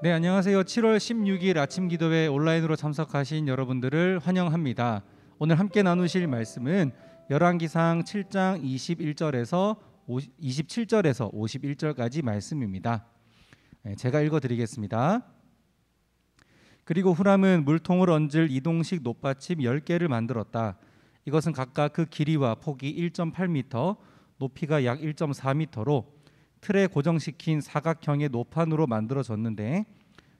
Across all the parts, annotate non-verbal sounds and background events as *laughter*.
네, 안녕하세요. 7월 16일 아침 기도회 온라인으로 참석하신 여러분들을 환영합니다. 오늘 함께 나누실 말씀은 열왕기상 7장 21절에서 50, 27절에서 51절까지 말씀입니다. 네, 제가 읽어 드리겠습니다. 그리고 후람은 물통을 얹을 이동식 높받침 10개를 만들었다. 이것은 각각 그 길이와 폭이 1.8m, 높이가 약 1.4m로 틀에 고정시킨 사각형의 노판으로 만들어졌는데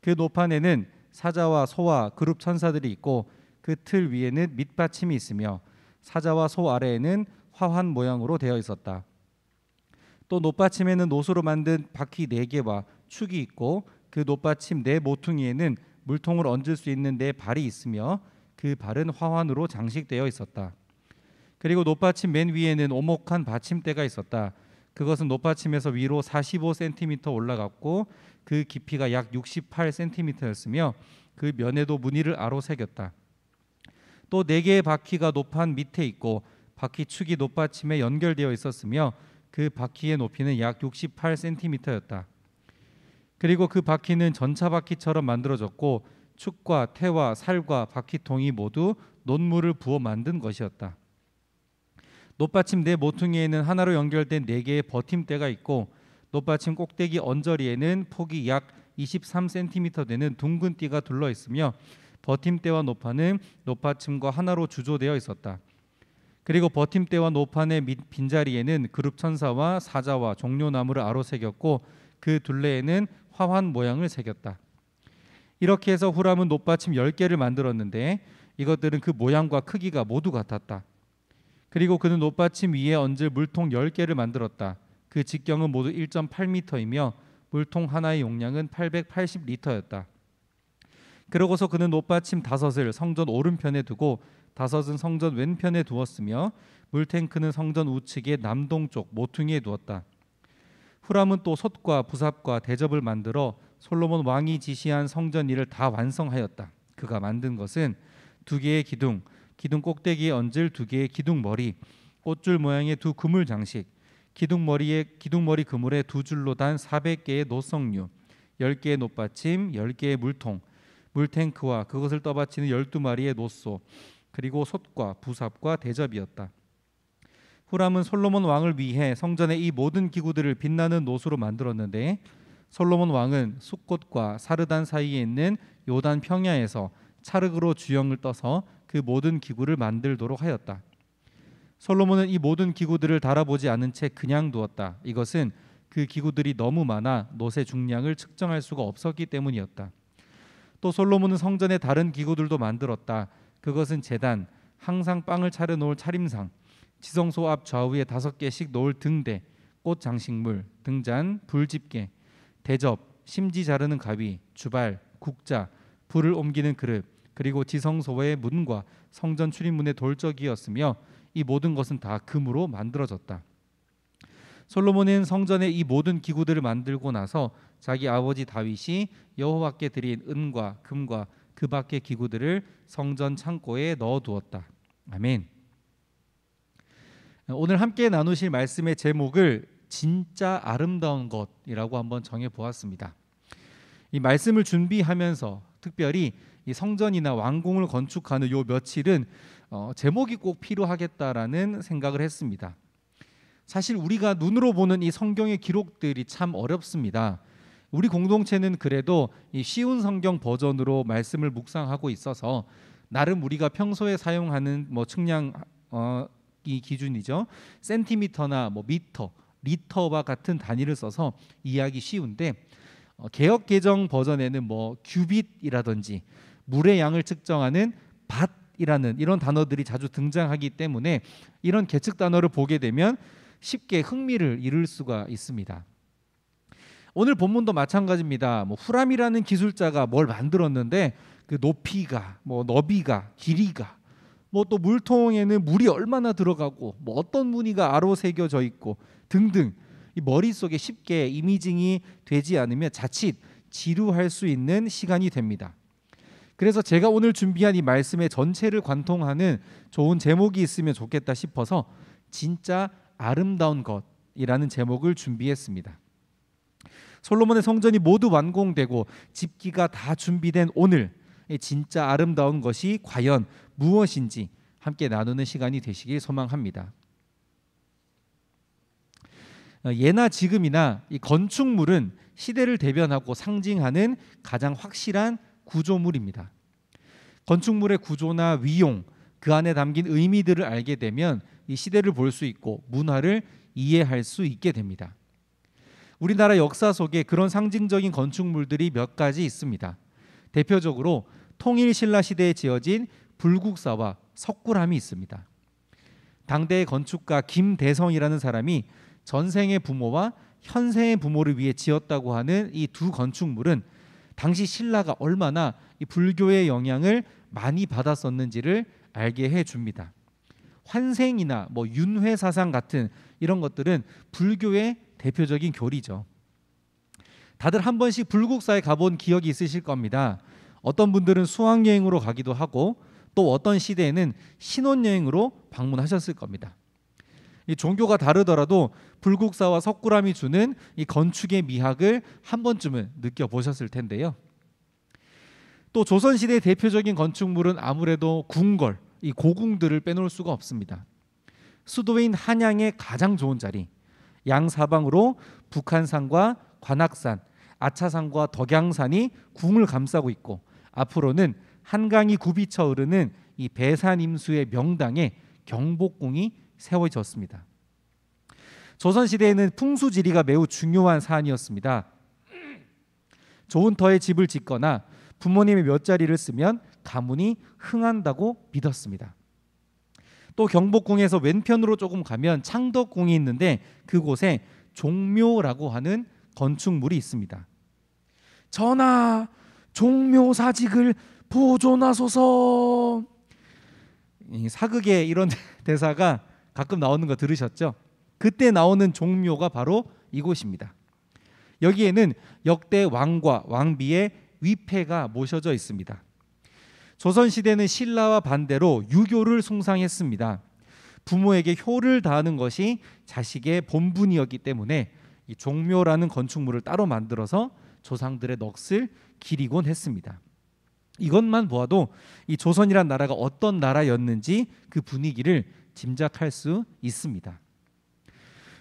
그 노판에는 사자와 소와 그룹 천사들이 있고 그 틀 위에는 밑받침이 있으며 사자와 소 아래에는 화환 모양으로 되어 있었다. 또 노받침에는 노수로 만든 바퀴 4개와 축이 있고 그 노받침 네 모퉁이에는 물통을 얹을 수 있는 네 발이 있으며 그 발은 화환으로 장식되어 있었다. 그리고 노받침 맨 위에는 오목한 받침대가 있었다. 그것은 높아침에서 위로 45cm 올라갔고 그 깊이가 약 68cm였으며 그 면에도 무늬를 아로 새겼다. 또 네 개의 바퀴가 노판 밑에 있고 바퀴 축이 높받침에 연결되어 있었으며 그 바퀴의 높이는 약 68cm였다. 그리고 그 바퀴는 전차 바퀴처럼 만들어졌고 축과 태와 살과 바퀴통이 모두 논물을 부어 만든 것이었다. 높받침 네 모퉁이에는 하나로 연결된 네 개의 버팀대가 있고 높받침 꼭대기 언저리에는 폭이 약 23cm 되는 둥근 띠가 둘러 있으며 버팀대와 노판은 높받침과 하나로 주조되어 있었다. 그리고 버팀대와 노판의 빈자리에는 그룹 천사와 사자와 종려나무를 아로 새겼고 그 둘레에는 화환 모양을 새겼다. 이렇게 해서 후람은 높받침 10개를 만들었는데 이것들은 그 모양과 크기가 모두 같았다. 그리고 그는 옷받침 위에 얹을 물통 10개를 만들었다. 그 직경은 모두 1.8m이며 물통 하나의 용량은 880리터였다. 그러고서 그는 옷받침 다섯을 성전 오른편에 두고 다섯은 성전 왼편에 두었으며 물탱크는 성전 우측의 남동쪽 모퉁이에 두었다. 후람은 또 솥과 부삽과 대접을 만들어 솔로몬 왕이 지시한 성전 일을 다 완성하였다. 그가 만든 것은 두 개의 기둥, 기둥 꼭대기에 얹을 두 개의 기둥머리, 꽃줄 모양의 두 그물 장식, 기둥머리에 기둥머리 그물에 두 줄로 단 400개의 노성류, 10개의 노받침, 10개의 물통, 물탱크와 그것을 떠받치는 12마리의 노소, 그리고 솥과 부삽과 대접이었다. 후람은 솔로몬 왕을 위해 성전의 이 모든 기구들을 빛나는 노수로 만들었는데 솔로몬 왕은 숲꽃과 사르단 사이에 있는 요단 평야에서 차르그로 주영을 떠서 그 모든 기구를 만들도록 하였다. 솔로몬은 이 모든 기구들을 달아보지 않은 채 그냥 두었다. 이것은 그 기구들이 너무 많아 노새 중량을 측정할 수가 없었기 때문이었다. 또 솔로몬은 성전의 다른 기구들도 만들었다. 그것은 재단, 항상 빵을 차려 놓을 차림상, 지성소 앞 좌우에 다섯 개씩 놓을 등대, 꽃 장식물, 등잔, 불집게, 대접, 심지 자르는 가위, 주발, 국자, 불을 옮기는 그릇, 그리고 지성소의 문과 성전 출입문의 돌적이었으며 이 모든 것은 다 금으로 만들어졌다. 솔로몬은 성전의 이 모든 기구들을 만들고 나서 자기 아버지 다윗이 여호와께 드린 은과 금과 그 밖의 기구들을 성전 창고에 넣어 두었다. 아멘. 오늘 함께 나누실 말씀의 제목을 진짜 아름다운 것이라고 한번 정해 보았습니다. 이 말씀을 준비하면서 특별히 이 성전이나 왕궁을 건축하는 요 며칠은 어, 제목이 꼭 필요하겠다라는 생각을 했습니다. 사실 우리가 눈으로 보는 이 성경의 기록들이 참 어렵습니다. 우리 공동체는 그래도 이 쉬운 성경 버전으로 말씀을 묵상하고 있어서 나름 우리가 평소에 사용하는 뭐 측량 어, 이 기준이죠. 센티미터나 뭐 미터, 리터와 같은 단위를 써서 이해하기 쉬운데 어, 개혁 개정 버전에는 뭐 규빗이라든지 물의 양을 측정하는 밭이라는 이런 단어들이 자주 등장하기 때문에 이런 계측 단어를 보게 되면 쉽게 흥미를 잃을 수가 있습니다. 오늘 본문도 마찬가지입니다. 뭐 후람이라는 기술자가 뭘 만들었는데 그 높이가 뭐 너비가 길이가 뭐 또 물통에는 물이 얼마나 들어가고 뭐 어떤 무늬가 아로 새겨져 있고 등등 이 머릿속에 쉽게 이미징이 되지 않으면 자칫 지루할 수 있는 시간이 됩니다. 그래서 제가 오늘 준비한 이 말씀의 전체를 관통하는 좋은 제목이 있으면 좋겠다 싶어서 진짜 아름다운 것이라는 제목을 준비했습니다. 솔로몬의 성전이 모두 완공되고 집기가 다 준비된 오늘 진짜 아름다운 것이 과연 무엇인지 함께 나누는 시간이 되시길 소망합니다. 예나 지금이나 이 건축물은 시대를 대변하고 상징하는 가장 확실한 구조물입니다. 건축물의 구조나 위용, 그 안에 담긴 의미들을 알게 되면 이 시대를 볼 수 있고 문화를 이해할 수 있게 됩니다. 우리나라 역사 속에 그런 상징적인 건축물들이 몇 가지 있습니다. 대표적으로 통일신라 시대에 지어진 불국사와 석굴암이 있습니다. 당대의 건축가 김대성이라는 사람이 전생의 부모와 현생의 부모를 위해 지었다고 하는 이 두 건축물은 당시 신라가 얼마나 이 불교의 영향을 많이 받았었는지를 알게 해 줍니다. 환생이나 뭐 윤회 사상 같은 이런 것들은 불교의 대표적인 교리죠. 다들 한 번씩 불국사에 가본 기억이 있으실 겁니다. 어떤 분들은 수학여행으로 가기도 하고 또 어떤 시대에는 신혼여행으로 방문하셨을 겁니다. 이 종교가 다르더라도 불국사와 석굴암이 주는 이 건축의 미학을 한 번쯤은 느껴보셨을 텐데요. 또 조선 시대 대표적인 건축물은 아무래도 궁궐, 이 고궁들을 빼놓을 수가 없습니다. 수도인 한양의 가장 좋은 자리, 양사방으로 북한산과 관악산, 아차산과 덕양산이 궁을 감싸고 있고 앞으로는 한강이 굽이쳐 흐르는 이 배산임수의 명당에 경복궁이 세워졌습니다. 조선 시대에는 풍수지리가 매우 중요한 사안이었습니다. 좋은 터에 집을 짓거나 부모님의 몇 자리를 쓰면 가문이 흥한다고 믿었습니다. 또 경복궁에서 왼편으로 조금 가면 창덕궁이 있는데 그곳에 종묘라고 하는 건축물이 있습니다. 전하 종묘사직을 보존하소서 사극에 이런 *laughs* 대사가 가끔 나오는 거 들으셨죠? 그때 나오는 종묘가 바로 이곳입니다. 여기에는 역대 왕과 왕비의 위패가 모셔져 있습니다. 조선 시대는 신라와 반대로 유교를 숭상했습니다. 부모에게 효를 다하는 것이 자식의 본분이었기 때문에 이 종묘라는 건축물을 따로 만들어서 조상들의 넋을 기리곤 했습니다. 이것만 보아도 이 조선이란 나라가 어떤 나라였는지 그 분위기를 짐작할 수 있습니다.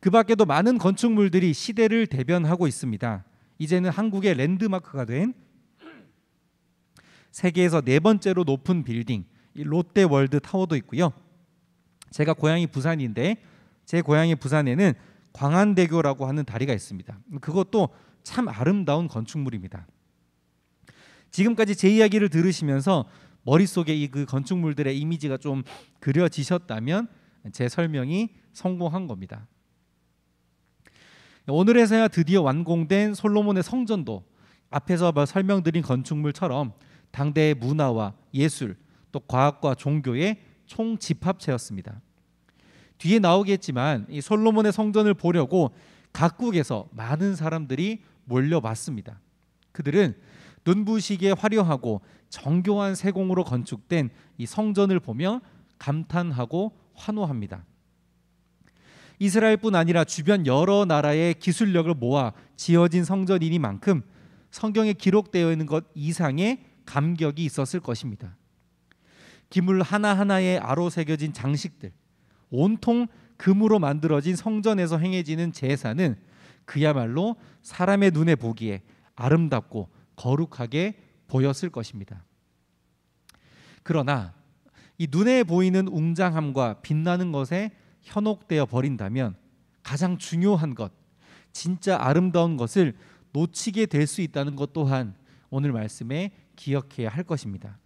그 밖에도 많은 건축물들이 시대를 대변하고 있습니다. 이제는 한국의 랜드마크가 된 세계에서 네 번째로 높은 빌딩 롯데월드 타워도 있고요. 제가 고향이 부산인데 제 고향이 부산에는 광안대교라고 하는 다리가 있습니다. 그것도 참 아름다운 건축물입니다. 지금까지 제 이야기를 들으시면서 머릿속에 이 그 건축물들의 이미지가 좀 그려지셨다면 제 설명이 성공한 겁니다. 오늘에서야 드디어 완공된 솔로몬의 성전도 앞에서 설명드린 건축물처럼 당대의 문화와 예술 또 과학과 종교의 총집합체였습니다. 뒤에 나오겠지만 이 솔로몬의 성전을 보려고 각국에서 많은 사람들이 몰려왔습니다. 그들은 눈부시게 화려하고 정교한 세공으로 건축된 이 성전을 보며 감탄하고 환호합니다. 이스라엘뿐 아니라 주변 여러 나라의 기술력을 모아 지어진 성전이니만큼 성경에 기록되어 있는 것 이상의 감격이 있었을 것입니다. 기물 하나하나에 아로 새겨진 장식들, 온통 금으로 만들어진 성전에서 행해지는 제사는 그야말로 사람의 눈에 보기에 아름답고 거룩하게 보였을 것입니다. 그러나 이 눈에 보이는 웅장함과 빛나는 것에 현혹되어 버린다면 가장 중요한 것, 진짜 아름다운 것을 놓치게 될 수 있다는 것 또한 오늘 말씀에 기억해야 할 것입니다.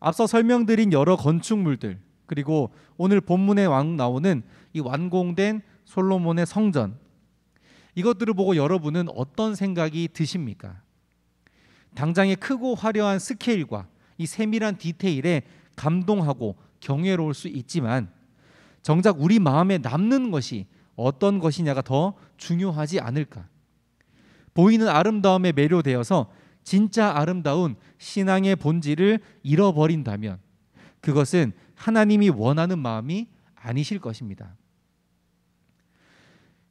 앞서 설명드린 여러 건축물들 그리고 오늘 본문에 나오는 이 완공된 솔로몬의 성전 이것들을 보고 여러분은 어떤 생각이 드십니까? 당장의 크고 화려한 스케일과 이 세밀한 디테일에 감동하고 경외로울 수 있지만 정작 우리 마음에 남는 것이 어떤 것이냐가 더 중요하지 않을까? 보이는 아름다움에 매료되어서 진짜 아름다운 신앙의 본질을 잃어버린다면 그것은 하나님이 원하는 마음이 아니실 것입니다.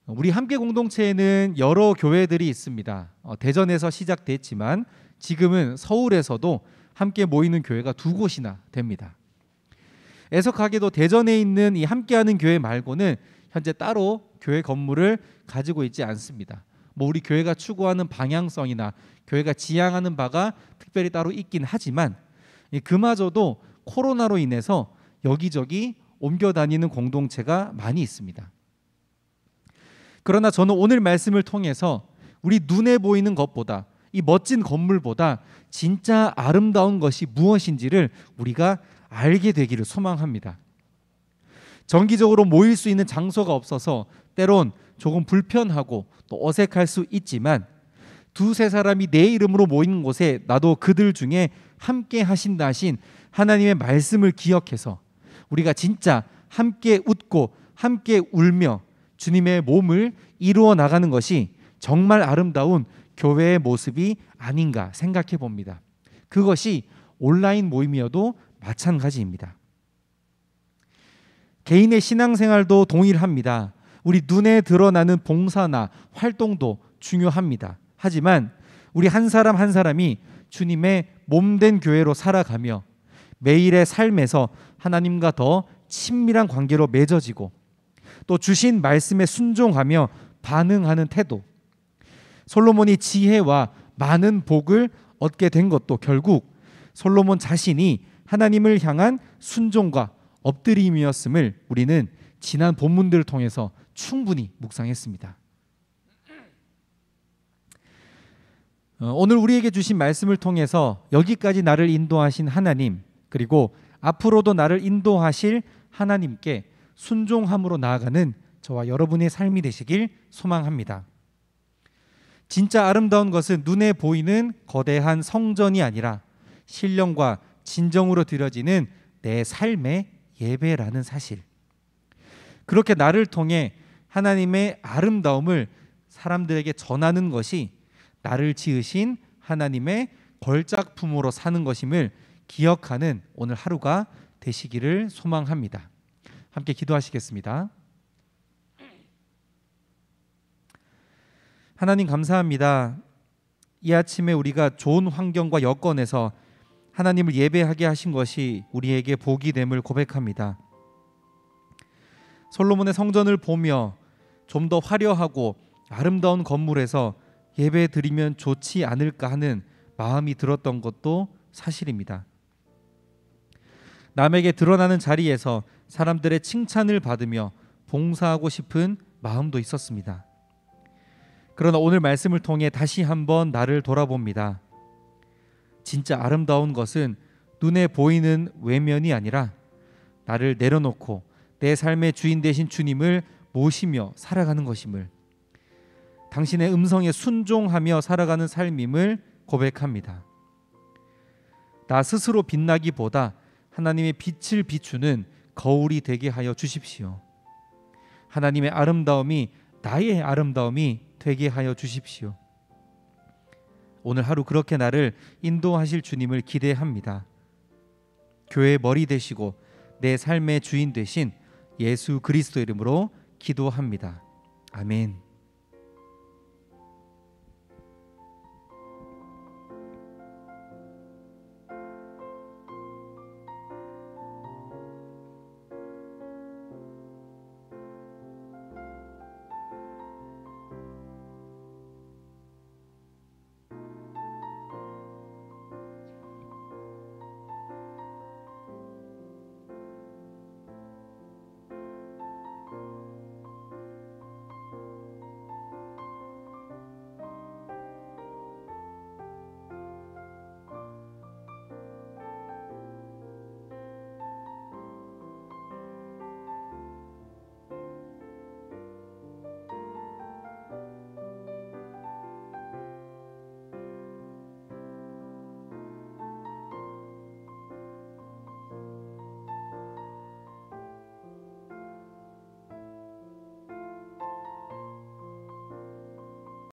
우리 함께 공동체에는 여러 교회들이 있습니다. 어, 대전에서 시작됐지만 지금은 서울에서도 함께 모이는 교회가 두 곳이나 됩니다. 애석하게도 대전에 있는 이 함께하는 교회 말고는 현재 따로 교회 건물을 가지고 있지 않습니다. 뭐 우리 교회가 추구하는 방향성이나 교회가 지향하는 바가 특별히 따로 있긴 하지만 그마저도 코로나로 인해서 여기저기 옮겨 다니는 공동체가 많이 있습니다. 그러나 저는 오늘 말씀을 통해서 우리 눈에 보이는 것보다 이 멋진 건물보다 진짜 아름다운 것이 무엇인지를 우리가 알게 되기를 소망합니다. 정기적으로 모일 수 있는 장소가 없어서 때론 조금 불편하고 또 어색할 수 있지만 두세 사람이 내 이름으로 모이 곳에 나도 그들 중에 함께 하신다 하신 하나님의 말씀을 기억해서 우리가 진짜 함께 웃고 함께 울며 주님의 몸을 이루어 나가는 것이 정말 아름다운 교회의 모습이 아닌가 생각해 봅니다. 그것이 온라인 모임이어도 마찬가지입니다. 개인의 신앙생활도 동일합니다. 우리 눈에 드러나는 봉사나 활동도 중요합니다. 하지만 우리 한 사람 한 사람이 주님의 몸 된 교회로 살아가며 매일의 삶에서 하나님과 더 친밀한 관계로 맺어지고 또 주신 말씀에 순종하며 반응하는 태도. 솔로몬이 지혜와 많은 복을 얻게 된 것도 결국 솔로몬 자신이 하나님을 향한 순종과 엎드림이었음을 우리는 지난 본문들을 통해서 충분히 묵상했습니다. 어, 오늘 우리에게 주신 말씀을 통해서 여기까지 나를 인도하신 하나님 그리고 앞으로도 나를 인도하실 하나님께 순종함으로 나아가는 저와 여러분의 삶이 되시길 소망합니다. 진짜 아름다운 것은 눈에 보이는 거대한 성전이 아니라 신령과 진정으로 드려지는 내 삶의 예배라는 사실. 그렇게 나를 통해 하나님의 아름다움을 사람들에게 전하는 것이 나를 지으신 하나님의 걸작품으로 사는 것임을 기억하는 오늘 하루가 되시기를 소망합니다. 함께 기도하시겠습니다. 하나님 감사합니다. 이 아침에 우리가 좋은 환경과 여건에서 하나님을 예배하게 하신 것이 우리에게 복이 됨을 고백합니다. 솔로몬의 성전을 보며 좀 더 화려하고 아름다운 건물에서 예배 드리면 좋지 않을까 하는 마음이 들었던 것도 사실입니다. 남에게 드러나는 자리에서 사람들의 칭찬을 받으며 봉사하고 싶은 마음도 있었습니다. 그러나 오늘 말씀을 통해 다시 한번 나를 돌아봅니다. 진짜 아름다운 것은 눈에 보이는 외면이 아니라 나를 내려놓고 내 삶의 주인 되신 주님을 모시며 살아가는 것임을 당신의 음성에 순종하며 살아가는 삶임을 고백합니다. 나 스스로 빛나기보다 하나님의 빛을 비추는 거울이 되게 하여 주십시오. 하나님의 아름다움이 나의 아름다움이 되게 하여 주십시오. 오늘 하루 그렇게 나를 인도하실 주님을 기대합니다. 교회 머리 되시고 내 삶의 주인 되신 예수 그리스도 이름으로 기도합니다. 아멘.